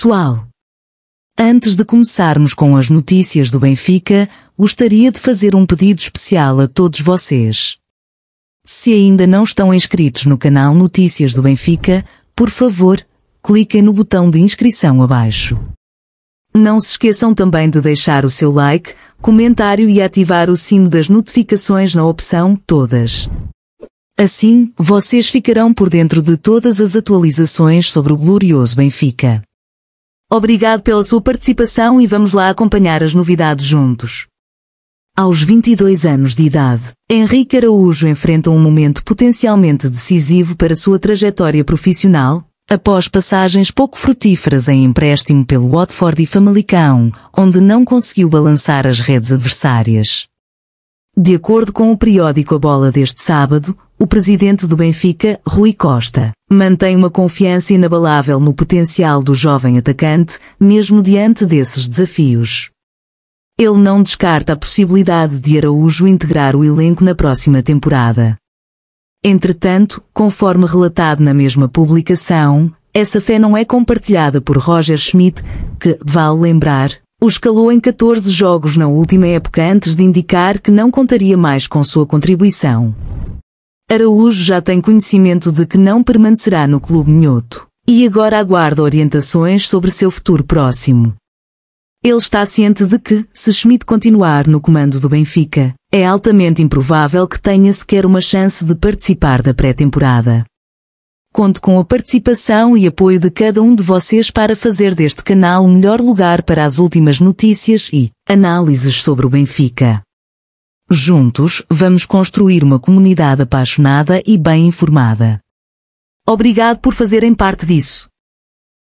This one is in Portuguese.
pessoal. Antes de começarmos com as notícias do Benfica, gostaria de fazer um pedido especial a todos vocês. Se ainda não estão inscritos no canal Notícias do Benfica, por favor, cliquem no botão de inscrição abaixo. Não se esqueçam também de deixar o seu like, comentário e ativar o sino das notificações na opção Todas. Assim, vocês ficarão por dentro de todas as atualizações sobre o glorioso Benfica. Obrigado pela sua participação e vamos lá acompanhar as novidades juntos. Aos 22 anos de idade, Henrique Araújo enfrenta um momento potencialmente decisivo para sua trajetória profissional, após passagens pouco frutíferas em empréstimo pelo Watford e Famalicão, onde não conseguiu balançar as redes adversárias. De acordo com o periódico A Bola deste sábado, o presidente do Benfica, Rui Costa, mantém uma confiança inabalável no potencial do jovem atacante, mesmo diante desses desafios. Ele não descarta a possibilidade de Araújo integrar o elenco na próxima temporada. Entretanto, conforme relatado na mesma publicação, essa fé não é compartilhada por Roger Schmidt, que, vale lembrar, o escalou em 14 jogos na última época antes de indicar que não contaria mais com sua contribuição. Araújo já tem conhecimento de que não permanecerá no Clube Minhoto e agora aguarda orientações sobre seu futuro próximo. Ele está ciente de que, se Schmidt continuar no comando do Benfica, é altamente improvável que tenha sequer uma chance de participar da pré-temporada. Conto com a participação e apoio de cada um de vocês para fazer deste canal o melhor lugar para as últimas notícias e análises sobre o Benfica. Juntos, vamos construir uma comunidade apaixonada e bem informada. Obrigado por fazerem parte disso.